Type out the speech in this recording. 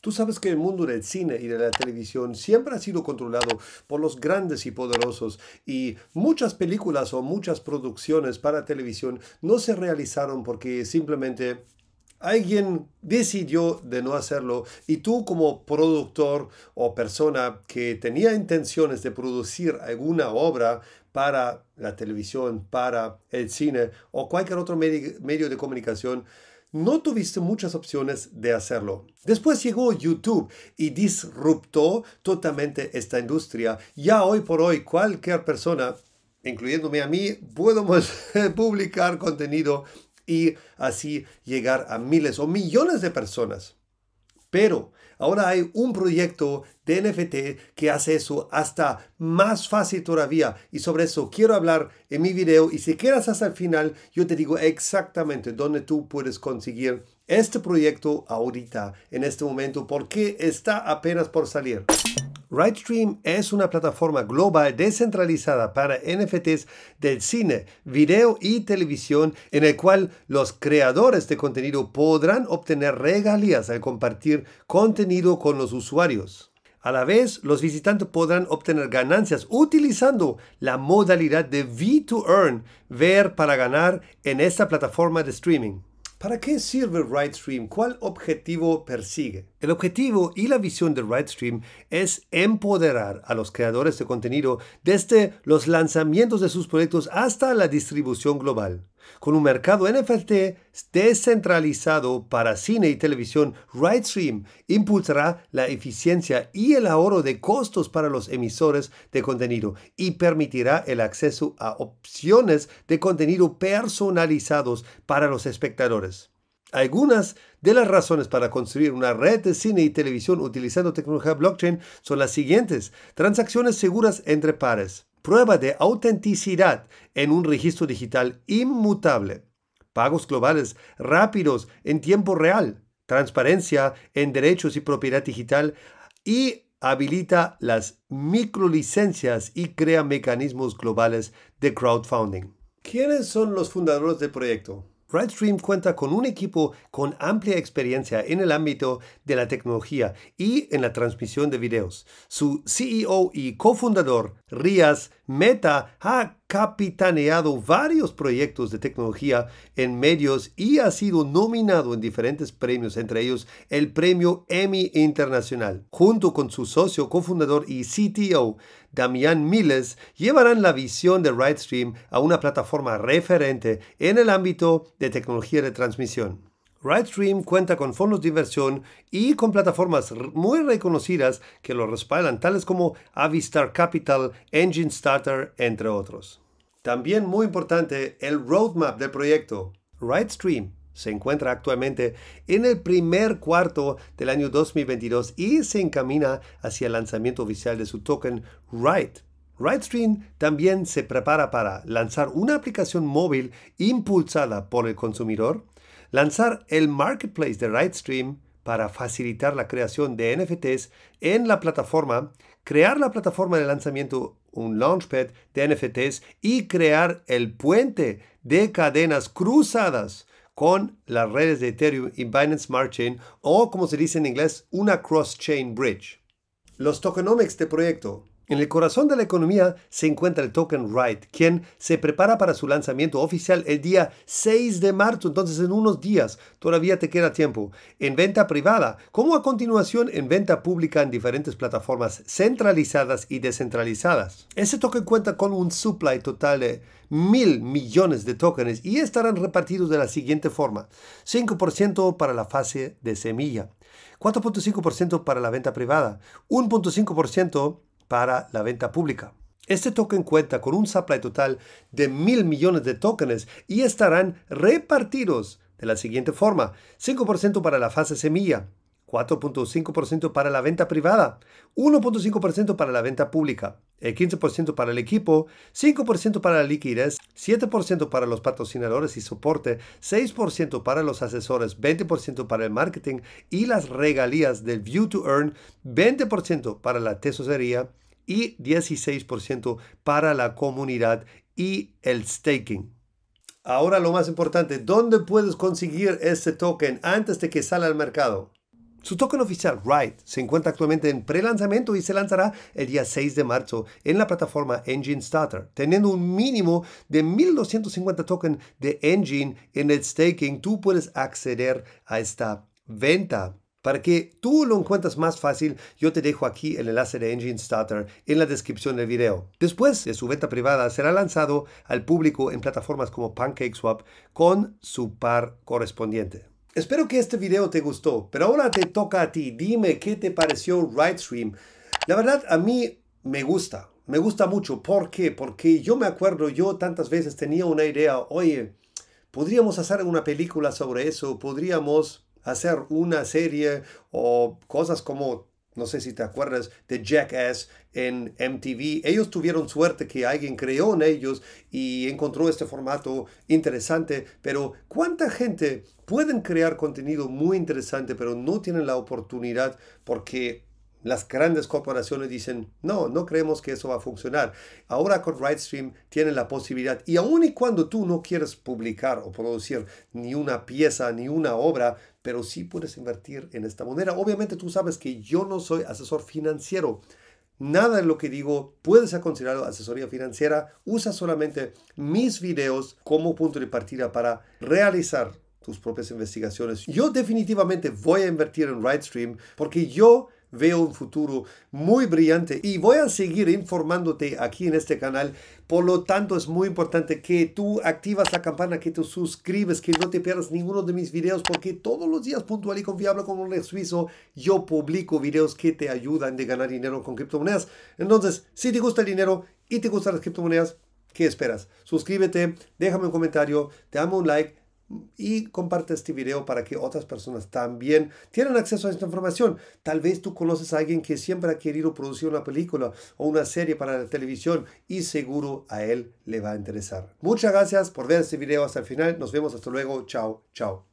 Tú sabes que el mundo del cine y de la televisión siempre ha sido controlado por los grandes y poderosos y muchas películas o muchas producciones para televisión no se realizaron porque simplemente alguien decidió de no hacerlo y tú como productor o persona que tenía intenciones de producir alguna obra para la televisión, para el cine o cualquier otro medio de comunicación, no tuviste muchas opciones de hacerlo. Después llegó YouTube y disruptó totalmente esta industria. Ya hoy por hoy cualquier persona, incluyéndome a mí, podemos publicar contenido y así llegar a miles o millones de personas. Pero ahora hay un proyecto de NFT que hace eso hasta más fácil todavía. Y sobre eso quiero hablar en mi video. Y si quieres hasta el final, yo te digo exactamente dónde tú puedes conseguir este proyecto ahorita, en este momento, porque está apenas por salir. RightStream es una plataforma global descentralizada para NFTs del cine, video y televisión en el cual los creadores de contenido podrán obtener regalías al compartir contenido con los usuarios. A la vez, los visitantes podrán obtener ganancias utilizando la modalidad de V2Earn, ver para ganar en esta plataforma de streaming. ¿Para qué sirve RightStream? ¿Cuál objetivo persigue? El objetivo y la visión de RightStream es empoderar a los creadores de contenido desde los lanzamientos de sus proyectos hasta la distribución global con un mercado NFT descentralizado para cine y televisión, RightStream impulsará la eficiencia y el ahorro de costos para los emisores de contenido y permitirá el acceso a opciones de contenido personalizados para los espectadores. Algunas de las razones para construir una red de cine y televisión utilizando tecnología blockchain son las siguientes. Transacciones seguras entre pares prueba de autenticidad en un registro digital inmutable, pagos globales rápidos en tiempo real, transparencia en derechos y propiedad digital y habilita las microlicencias y crea mecanismos globales de crowdfunding. ¿Quiénes son los fundadores del proyecto? RedStream cuenta con un equipo con amplia experiencia en el ámbito de la tecnología y en la transmisión de videos. Su CEO y cofundador, Rías Meta, ha capitaneado varios proyectos de tecnología en medios y ha sido nominado en diferentes premios, entre ellos el Premio Emmy Internacional. Junto con su socio, cofundador y CTO, Damián Miles, llevarán la visión de RightStream a una plataforma referente en el ámbito de tecnología de transmisión. RIDESTREAM cuenta con fondos de inversión y con plataformas muy reconocidas que lo respaldan, tales como Avistar Capital, Engine Starter, entre otros. También muy importante el roadmap del proyecto. RIDESTREAM se encuentra actualmente en el primer cuarto del año 2022 y se encamina hacia el lanzamiento oficial de su token RIDE. RIDESTREAM también se prepara para lanzar una aplicación móvil impulsada por el consumidor, lanzar el marketplace de RightStream para facilitar la creación de NFTs en la plataforma, crear la plataforma de lanzamiento, un launchpad de NFTs y crear el puente de cadenas cruzadas con las redes de Ethereum y Binance Smart Chain o como se dice en inglés, una cross-chain bridge. Los tokenomics de proyecto en el corazón de la economía se encuentra el token Right, quien se prepara para su lanzamiento oficial el día 6 de marzo, entonces en unos días, todavía te queda tiempo, en venta privada, como a continuación en venta pública en diferentes plataformas centralizadas y descentralizadas. Ese token cuenta con un supply total de mil millones de tokens y estarán repartidos de la siguiente forma, 5% para la fase de semilla, 4.5% para la venta privada, 1.5% para la venta pública. Este token cuenta con un supply total de mil millones de tokens y estarán repartidos de la siguiente forma. 5% para la fase semilla, 4.5% para la venta privada, 1.5% para la venta pública, el 15% para el equipo, 5% para la liquidez, 7% para los patrocinadores y soporte, 6% para los asesores, 20% para el marketing y las regalías del View to Earn, 20% para la tesorería y 16% para la comunidad y el staking. Ahora lo más importante, ¿dónde puedes conseguir este token antes de que salga al mercado? Su token oficial Ride se encuentra actualmente en pre-lanzamiento y se lanzará el día 6 de marzo en la plataforma Engine Starter, teniendo un mínimo de 1250 tokens de Engine en el staking. Tú puedes acceder a esta venta. Para que tú lo encuentres más fácil, yo te dejo aquí el enlace de Engine Starter en la descripción del video. Después de su venta privada, será lanzado al público en plataformas como PancakeSwap con su par correspondiente. Espero que este video te gustó, pero ahora te toca a ti. Dime qué te pareció Stream. La verdad, a mí me gusta. Me gusta mucho. ¿Por qué? Porque yo me acuerdo, yo tantas veces tenía una idea, oye, podríamos hacer una película sobre eso, podríamos hacer una serie o cosas como no sé si te acuerdas de Jackass en MTV. Ellos tuvieron suerte que alguien creó en ellos y encontró este formato interesante, pero ¿cuánta gente pueden crear contenido muy interesante pero no tienen la oportunidad porque las grandes corporaciones dicen, no, no creemos que eso va a funcionar. Ahora con RightStream tienen la posibilidad, y aun y cuando tú no quieres publicar o producir ni una pieza, ni una obra, pero sí puedes invertir en esta moneda. Obviamente tú sabes que yo no soy asesor financiero. Nada de lo que digo puede ser considerado asesoría financiera. Usa solamente mis videos como punto de partida para realizar tus propias investigaciones. Yo definitivamente voy a invertir en RightStream porque yo Veo un futuro muy brillante y voy a seguir informándote aquí en este canal. Por lo tanto, es muy importante que tú activas la campana, que te suscribes, que no te pierdas ninguno de mis videos, porque todos los días puntual y confiable como un suizo, yo publico videos que te ayudan de ganar dinero con criptomonedas. Entonces, si te gusta el dinero y te gustan las criptomonedas, ¿qué esperas? Suscríbete, déjame un comentario, te amo un like y comparte este video para que otras personas también tengan acceso a esta información. Tal vez tú conoces a alguien que siempre ha querido producir una película o una serie para la televisión y seguro a él le va a interesar. Muchas gracias por ver este video hasta el final. Nos vemos hasta luego. Chao, chao.